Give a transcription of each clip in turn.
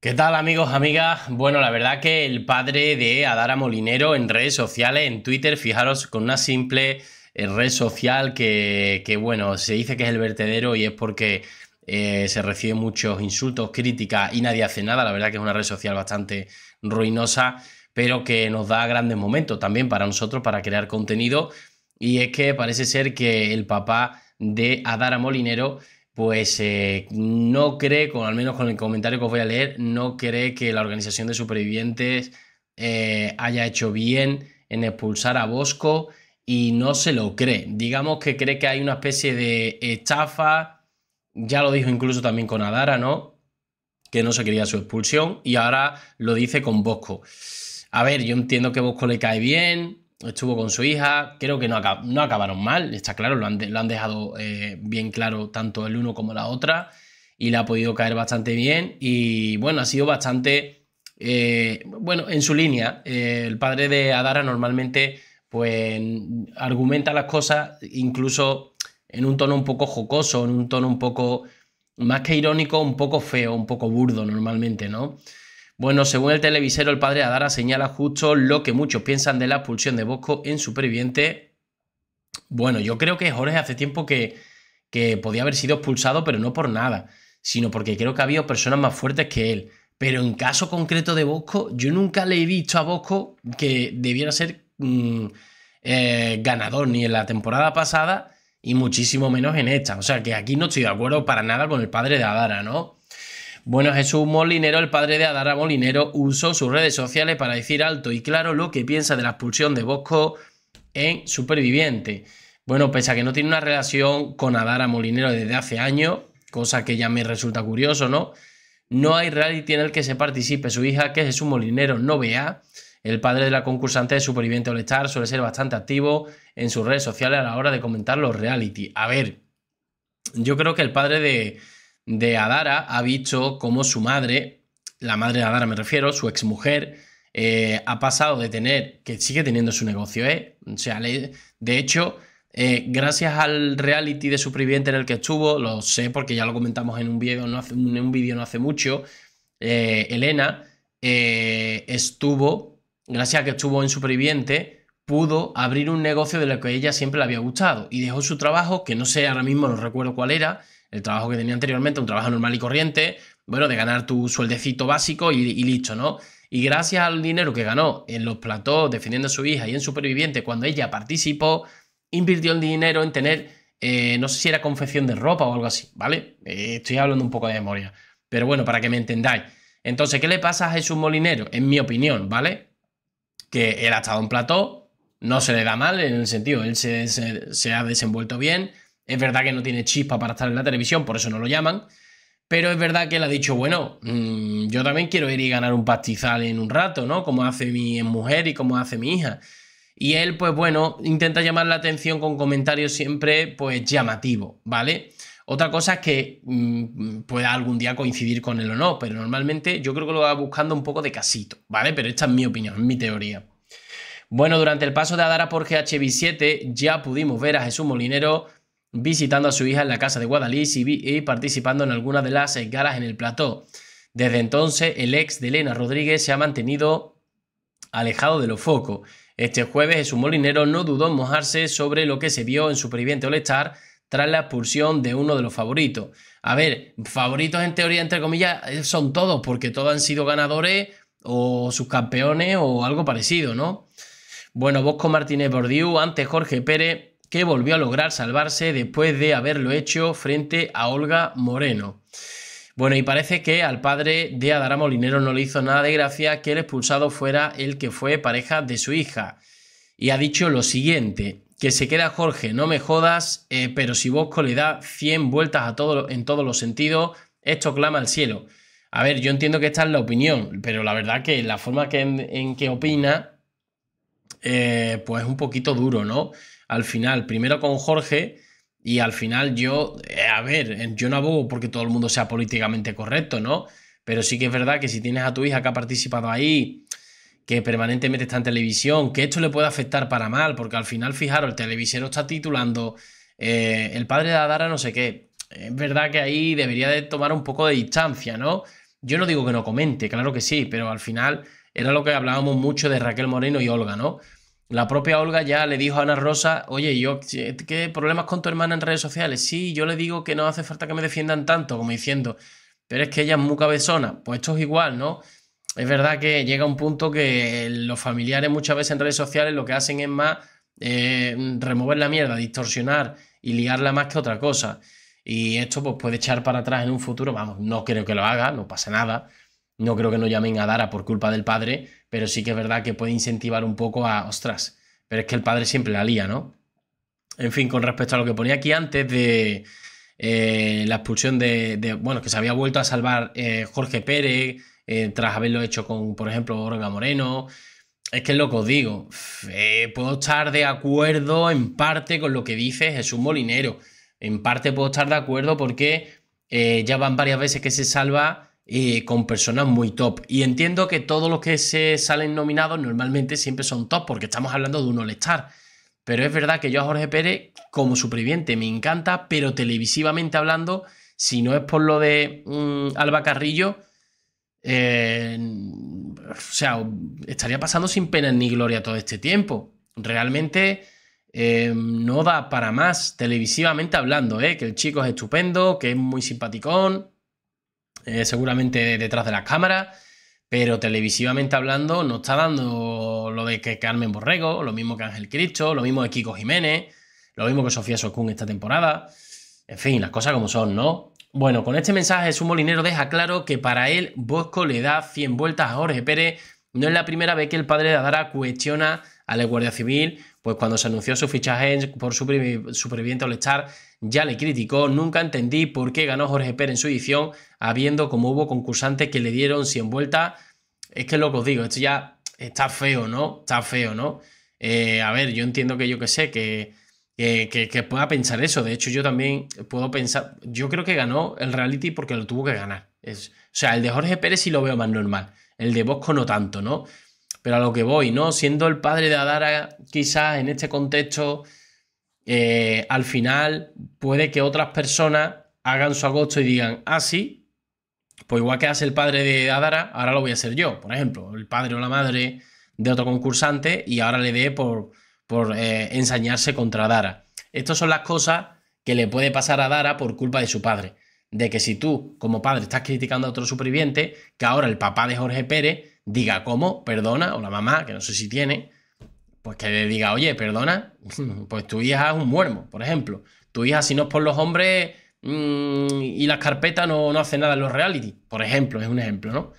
¿Qué tal amigos, amigas? Bueno, la verdad que el padre de Adara Molinero en redes sociales, en Twitter, fijaros con una simple eh, red social que, que bueno, se dice que es el vertedero y es porque eh, se recibe muchos insultos, críticas y nadie hace nada. La verdad que es una red social bastante ruinosa, pero que nos da grandes momentos también para nosotros para crear contenido. Y es que parece ser que el papá de Adara Molinero pues eh, no cree, con, al menos con el comentario que os voy a leer, no cree que la organización de supervivientes eh, haya hecho bien en expulsar a Bosco y no se lo cree. Digamos que cree que hay una especie de estafa, ya lo dijo incluso también con Adara, ¿no? Que no se quería su expulsión y ahora lo dice con Bosco. A ver, yo entiendo que Bosco le cae bien, estuvo con su hija, creo que no, no acabaron mal, está claro, lo han, dejado eh, bien claro tanto el uno como la otra, y le ha podido caer bastante bien, y bueno, ha sido bastante, eh, bueno, en su línea, eh, el padre de Adara normalmente pues argumenta las cosas incluso en un tono un poco jocoso, en un tono un poco, más que irónico, un poco feo, un poco burdo normalmente, ¿no? Bueno, según el televisero, el padre Adara señala justo lo que muchos piensan de la expulsión de Bosco en Superviviente. Bueno, yo creo que Jorge hace tiempo que, que podía haber sido expulsado, pero no por nada, sino porque creo que había habido personas más fuertes que él. Pero en caso concreto de Bosco, yo nunca le he visto a Bosco que debiera ser mm, eh, ganador ni en la temporada pasada y muchísimo menos en esta. O sea que aquí no estoy de acuerdo para nada con el padre de Adara, ¿no? Bueno, Jesús Molinero, el padre de Adara Molinero, usó sus redes sociales para decir alto y claro lo que piensa de la expulsión de Bosco en Superviviente. Bueno, pese a que no tiene una relación con Adara Molinero desde hace años, cosa que ya me resulta curioso, ¿no? No hay reality en el que se participe su hija, que es Jesús Molinero no vea. El padre de la concursante de Superviviente Olestar suele ser bastante activo en sus redes sociales a la hora de comentar los reality. A ver, yo creo que el padre de, de Adara ha visto cómo su madre, la madre de Adara me refiero, su exmujer, mujer, eh, ha pasado de tener, que sigue teniendo su negocio, ¿eh? sea, de hecho, eh, gracias al reality de superviviente en el que estuvo, lo sé porque ya lo comentamos en un vídeo no hace, un no hace mucho, eh, Elena estuvo, gracias a que estuvo en superviviente, pudo abrir un negocio de lo que ella siempre le había gustado y dejó su trabajo, que no sé ahora mismo, no recuerdo cuál era, el trabajo que tenía anteriormente, un trabajo normal y corriente, bueno, de ganar tu sueldecito básico y, listo, ¿no? Y gracias al dinero que ganó en los platós defendiendo a su hija y en Superviviente cuando ella participó, invirtió el dinero en tener, eh, no sé si era confección de ropa o algo así, ¿vale? Eh, estoy hablando un poco de memoria, pero bueno, para que me entendáis. Entonces, ¿qué le pasa a Jesús Molinero? En mi opinión, ¿vale? Que él ha estado en plató, no se le da mal en el sentido, él se ha desenvuelto bien, es verdad que no tiene chispa para estar en la televisión, por eso no lo llaman. Pero es verdad que él ha dicho, bueno, mm, yo también quiero ir y ganar un pastizal en un rato, ¿no? Como hace mi mujer y como hace mi hija. Y él, pues bueno, intenta llamar la atención con comentarios siempre, pues llamativos, ¿vale? Otra cosa es que mm, pueda algún día coincidir con él o no, pero normalmente yo creo que lo va buscando un poco de casito, ¿vale? Pero esta es mi opinión, es mi teoría. Bueno, durante el paso de Adara por GHB7 ya pudimos ver a Jesús Molinero visitando a su hija en la casa de Guadalís y, participando en algunas de las eh, galas en el plató. Desde entonces, el ex de Elena Rodríguez se ha mantenido alejado de los focos. Este jueves, Jesús Molinero no dudó en mojarse sobre lo que se vio en Superviviente All-Star tras la expulsión de uno de los favoritos. A ver, favoritos en teoría, entre comillas, eh, son todos, porque todos han sido ganadores o subcampeones o algo parecido, ¿no? Bueno, Bosco Martínez Bordiú, antes Jorge Pérez, que volvió a lograr salvarse después de haberlo hecho frente a Olga Moreno. Bueno, y parece que al padre de Adara Molinero no le hizo nada de gracia que el expulsado fuera el que fue pareja de su hija. Y ha dicho lo siguiente, que se queda Jorge, no me jodas, eh, pero si Bosco le da 100 vueltas a todo, en todos los sentidos, esto clama al cielo. A ver, yo entiendo que esta es la opinión, pero la verdad que la forma en, que opina, eh, pues es un poquito duro, ¿no? al final, primero con Jorge, y al final yo, eh, a ver, yo no abogo porque todo el mundo sea políticamente correcto, ¿no? Pero sí que es verdad que si tienes a tu hija que ha participado ahí, que permanentemente está en televisión, que esto le puede afectar para mal, porque al final, fijaros, el televisero está titulando eh, El padre de Adara no sé qué. Es verdad que ahí debería de tomar un poco de distancia, ¿no? Yo no digo que no comente, claro que sí, pero al final era lo que hablábamos mucho de Raquel Moreno y Olga, ¿no? La propia Olga ya le dijo a Ana Rosa, oye, yo, ¿qué problemas con tu hermana en redes sociales? Sí, yo le digo que no hace falta que me defiendan tanto, como diciendo, pero es que ella es muy cabezona. Pues esto es igual, ¿no? Es verdad que llega un punto que los familiares muchas veces en redes sociales lo que hacen es más eh, remover la mierda, distorsionar y liarla más que otra cosa. Y esto pues, puede echar para atrás en un futuro. Vamos, no creo que lo haga, no pasa nada. No creo que no llamen a Dara por culpa del padre, pero sí que es verdad que puede incentivar un poco a, ostras, pero es que el padre siempre la lía, ¿no? En fin, con respecto a lo que ponía aquí antes de eh, la expulsión de, bueno, que se había vuelto a salvar eh, Jorge Pérez eh, tras haberlo hecho con, por ejemplo, Orga Moreno. Es que es lo que os digo, puedo estar de acuerdo en parte con lo que dice Jesús Molinero, en parte puedo estar de acuerdo porque ya van varias veces que se salva con personas muy top. Y entiendo que todos los que se salen nominados normalmente siempre son top, porque estamos hablando de un All-Star. Pero es verdad que yo a Jorge Pérez, como superviviente, me encanta, pero televisivamente hablando, si no es por lo de mm, Alba Carrillo, eh, o sea, estaría pasando sin pena ni gloria todo este tiempo. Realmente eh, no da para más televisivamente hablando, eh, que el chico es estupendo, que es muy simpaticón, eh, seguramente detrás de la cámara, pero televisivamente hablando no está dando lo de que Carmen Borrego, lo mismo que Ángel Cristo, lo mismo que Kiko Jiménez, lo mismo que Sofía Socún esta temporada. En fin, las cosas como son, ¿no? Bueno, con este mensaje su molinero deja claro que para él Bosco le da 100 vueltas a Jorge Pérez. No es la primera vez que el padre de Adara cuestiona a la Guardia Civil, pues cuando se anunció su fichaje por superviviente el ya le criticó, nunca entendí por qué ganó Jorge Pérez en su edición, habiendo como hubo concursantes que le dieron 100 vueltas. Es que es lo que os digo, esto ya está feo, ¿no? Está feo, ¿no? Eh, a ver, yo entiendo que yo que sé, que, que, pueda pensar eso. De hecho, yo también puedo pensar, yo creo que ganó el reality porque lo tuvo que ganar. Es, o sea, el de Jorge Pérez sí lo veo más normal, el de Bosco no tanto, ¿no? Pero a lo que voy, ¿no? Siendo el padre de Adara, quizás en este contexto eh, al final puede que otras personas hagan su agosto y digan, ah, sí, pues igual que hace el padre de Adara, ahora lo voy a hacer yo, por ejemplo, el padre o la madre de otro concursante y ahora le dé por, por eh, ensañarse contra Adara Estas son las cosas que le puede pasar a Dara por culpa de su padre. De que si tú, como padre, estás criticando a otro superviviente, que ahora el papá de Jorge Pérez diga cómo, perdona, o la mamá, que no sé si tiene, pues que le diga, oye, perdona, pues tu hija es un muermo, por ejemplo. Tu hija, si no es por los hombres mm, y las carpetas, no, no hace nada en los reality, por ejemplo, es un ejemplo, ¿no?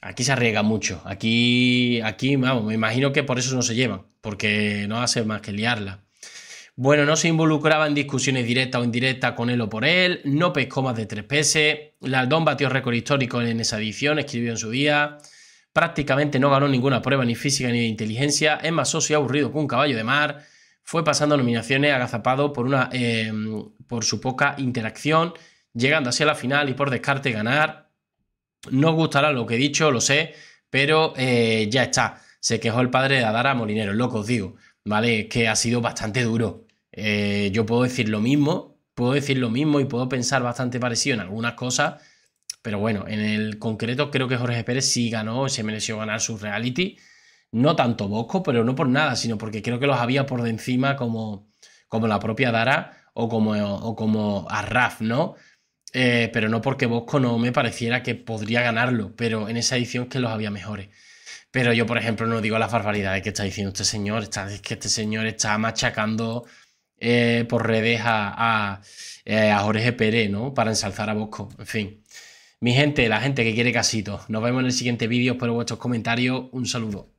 Aquí se arriesga mucho. Aquí, aquí, vamos, me imagino que por eso no se llevan, porque no hace más que liarla. Bueno, no se involucraba en discusiones directas o indirectas con él o por él, no pescó más de tres peces. Laldón batió récord histórico en esa edición, escribió en su día prácticamente no ganó ninguna prueba ni física ni de inteligencia, es más socio aburrido con un caballo de mar, fue pasando nominaciones agazapado por, una, em, por su poca interacción, llegando así la final y por descarte ganar. No gustará lo que he dicho, lo sé, pero eh, ya está. Se quejó el padre de Adara Molinero, loco os digo, ¿vale? Que ha sido bastante duro. Eh, yo puedo decir lo mismo, puedo decir lo mismo y puedo pensar bastante parecido en algunas cosas, pero bueno, en el concreto creo que Jorge Pérez sí ganó, se mereció ganar su reality. No tanto Bosco, pero no por nada, sino porque creo que los había por de encima como, como la propia Dara o como, o como Arraf, ¿no? Eh, pero no porque Bosco no me pareciera que podría ganarlo, pero en esa edición que los había mejores. Pero yo, por ejemplo, no digo las barbaridades que está diciendo este señor. es que este señor está machacando eh, por redes a, eh, a Jorge Pérez, ¿no? Para ensalzar a Bosco. En fin. Mi gente, la gente que quiere casitos, Nos vemos en el siguiente vídeo. Espero vuestros comentarios. Un saludo.